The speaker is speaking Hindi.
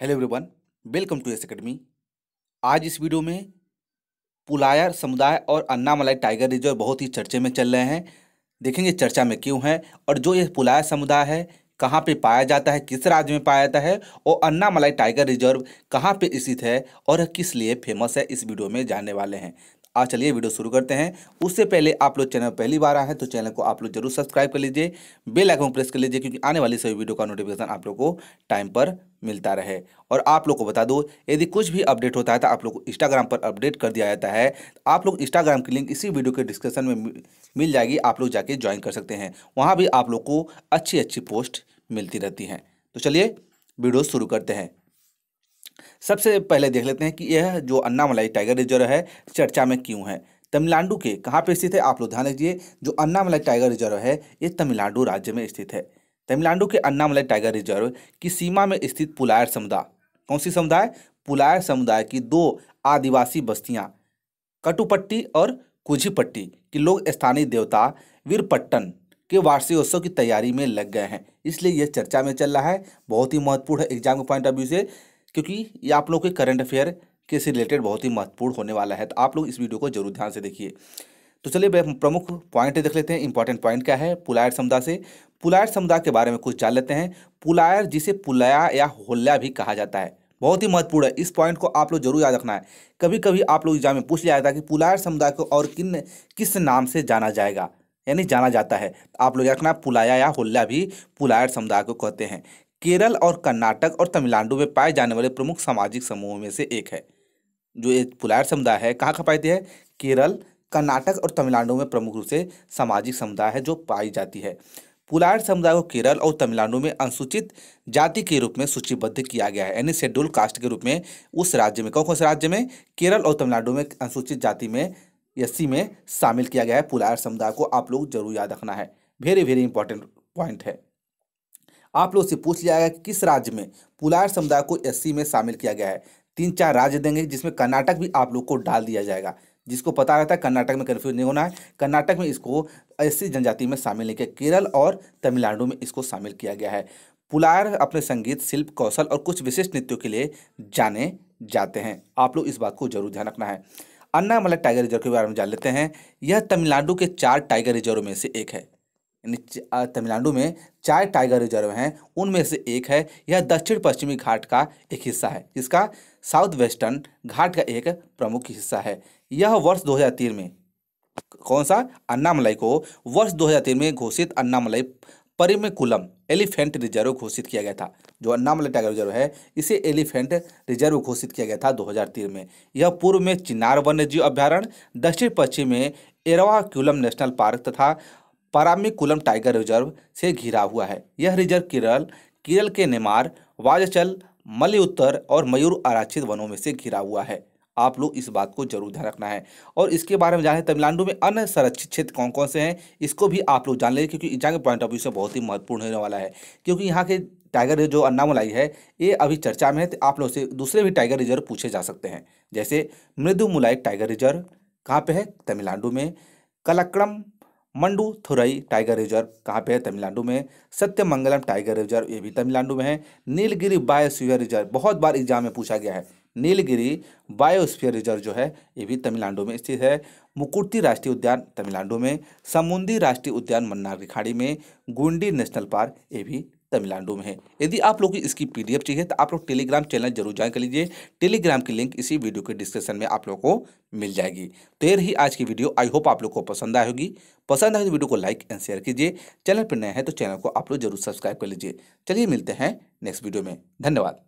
hello everyone welcome to S academy आज इस वीडियो में पुलायर समुदाय और अन्नामलाई टाइगर रिजर्व बहुत ही चर्चे में चल रहे हैं देखेंगे चर्चा में क्यों है और जो ये पुलायर समुदाय है कहाँ पे पाया जाता है किस राज्य में पाया जाता है और अन्नामलाई टाइगर रिजर्व कहाँ पे स्थित है और किस लिए फेमस है इस वीडियो में जानने वाले हैं आज चलिए वीडियो शुरू करते हैं उससे पहले आप लोग चैनल पहली बार आए हैं तो चैनल को आप लोग जरूर सब्सक्राइब कर लीजिए बेल आइकन प्रेस कर लीजिए क्योंकि आने वाली सभी वीडियो का नोटिफिकेशन आप लोग को टाइम पर मिलता रहे और आप लोग को बता दो यदि कुछ भी अपडेट होता है तो आप लोग को इंस्टाग्राम पर अपडेट कर दिया जाता है तो आप लोग इंस्टाग्राम की लिंक इसी वीडियो के डिस्क्रिप्शन में मिल जाएगी आप लोग जाके ज्वाइन कर सकते हैं वहाँ भी आप लोग को अच्छी अच्छी पोस्ट मिलती रहती हैं तो चलिए वीडियो शुरू करते हैं सबसे पहले देख लेते हैं कि यह जो अन्नामलाई टाइगर रिजर्व है चर्चा में क्यों है तमिलनाडु के कहाँ पर स्थित है आप लोग ध्यान रखिए जो अन्नामलाई टाइगर रिजर्व है ये तमिलनाडु राज्य में स्थित है तमिलनाडु के अन्नामलाई टाइगर रिजर्व की सीमा में स्थित पुलायर समुदाय कौन सी समुदाय पुलायर समुदाय की दो आदिवासी बस्तियाँ कटुपट्टी और कुझीपट्टी के लोग स्थानीय देवता वीरपट्टन के वार्षिकोत्सव की तैयारी में लग गए हैं इसलिए यह चर्चा में चल रहा है बहुत ही महत्वपूर्ण है एग्जाम के पॉइंट ऑफ व्यू से क्योंकि ये आप लोग के करंट अफेयर के से रिलेटेड बहुत ही महत्वपूर्ण होने वाला है तो आप लोग इस वीडियो को जरूर ध्यान से देखिए तो चलिए प्रमुख पॉइंट देख लेते हैं इंपॉर्टेंट पॉइंट क्या है पुलायर समुदाय से पुलायर समुदाय के बारे में कुछ जान लेते हैं पुलायर जिसे पुलाया या होल्या भी कहा जाता है बहुत ही महत्वपूर्ण है इस पॉइंट को आप लोग जरूर याद रखना है कभी कभी आप लोग एग्जाम में पूछ लिया जाता है कि पुलायर समुदाय को और किन किस नाम से जाना जाएगा यानी जाना जाता है आप लोग याद रखना पुलाया या होल्ला भी पुलायर समुदाय को कहते हैं केरल और कर्नाटक और तमिलनाडु में पाए जाने वाले प्रमुख सामाजिक समूहों में से एक है जो एक पुलायर समुदाय है कहाँ कहाँ पाती है केरल कर्नाटक और तमिलनाडु में प्रमुख रूप से सामाजिक समुदाय है जो पाई जाती है पुलायर समुदाय को केरल और तमिलनाडु में अनुसूचित जाति के रूप में सूचीबद्ध किया गया है यानी शेड्यूल कास्ट के रूप में उस राज्य में कौन कौन से राज्य में केरल और तमिलनाडु में अनुसूचित जाति में एस में शामिल किया गया है पुलायर समुदाय को आप लोग जरूर याद रखना है वेरी वेरी इंपॉर्टेंट पॉइंट है आप लोग से पूछ लिया गया कि किस राज्य में पुलायर समुदाय को एस में शामिल किया गया है तीन चार राज्य देंगे जिसमें कर्नाटक भी आप लोग को डाल दिया जाएगा जिसको पता रहता है कर्नाटक में कन्फ्यूज नहीं होना है कर्नाटक में इसको एस जनजाति में शामिल नहीं किया केरल और तमिलनाडु में इसको शामिल किया गया है पुलायर अपने संगीत शिल्प कौशल और कुछ विशिष्ट नृत्यों के लिए जाने जाते हैं आप लोग इस बात को जरूर ध्यान रखना है अन्नामलक टाइगर रिजर्व के बारे में जान लेते हैं यह तमिलनाडु के चार टाइगर रिजर्व में से एक है तमिलनाडु में चार टाइगर रिजर्व हैं उनमें से एक है यह दक्षिण पश्चिमी घाट का एक हिस्सा है जिसका साउथ वेस्टर्न घाट का एक प्रमुख हिस्सा है यह वर्ष 2003 में कौन सा अन्नामलई को वर्ष 2003 में घोषित अन्नामलई परिमकुलम एलिफेंट रिजर्व घोषित किया गया था जो अन्नामलाई टाइगर रिजर्व है इसे एलिफेंट रिजर्व घोषित किया गया था 2003 में यह पूर्व में चिनार वन्यजीव अभ्यारण्य दक्षिण पश्चिम में एरवाकुलम नेशनल पार्क तथा परामिकुलम टाइगर रिजर्व से घिरा हुआ है यह रिजर्व केरल केरल के नेमार वाजचल उत्तर और मयूर आरक्षित वनों में से घिरा हुआ है आप लोग इस बात को जरूर ध्यान रखना है और इसके बारे में जाने तमिलनाडु में अन्य संरक्षित क्षेत्र कौन कौन से हैं इसको भी आप लोग जान लें क्योंकि एग्जाम के पॉइंट ऑफ व्यू से बहुत ही महत्वपूर्ण होने वाला है क्योंकि यहाँ के टाइगर जो अन्नामलाई है ये अभी चर्चा में है तो आप लोग से दूसरे भी टाइगर रिजर्व पूछे जा सकते हैं जैसे मृदुमुलाई टाइगर रिजर्व कहाँ पर है तमिलनाडु में Kalakkad Mundanthurai tiger reserve कहाँ पे है तमिलनाडु में सत्यमंगलम टाइगर रिजर्व ये भी तमिलनाडु में है नीलगिरी बायोस्फीयर रिजर्व बहुत बार एग्जाम में पूछा गया है नीलगिरी बायोस्फीयर रिजर्व जो है ये भी तमिलनाडु में स्थित है मुकुर्ती राष्ट्रीय उद्यान तमिलनाडु में समुंदी राष्ट्रीय उद्यान मन्नार की खाड़ी में गुंडी नेशनल पार्क ये भी तमिलनाडु में है यदि आप लोग इसकी पीडीएफ चाहिए तो आप लोग टेलीग्राम चैनल जरूर ज्वाइन कर लीजिए टेलीग्राम की लिंक इसी वीडियो के डिस्क्रिप्शन में आप लोग को मिल जाएगी तो ये रही आज की वीडियो आई होप आप लोग को पसंद आए होगी पसंद आए तो वीडियो को लाइक एंड शेयर कीजिए चैनल पर नए हैं तो चैनल को आप लोग जरूर सब्सक्राइब कर लीजिए चलिए मिलते हैं नेक्स्ट वीडियो में धन्यवाद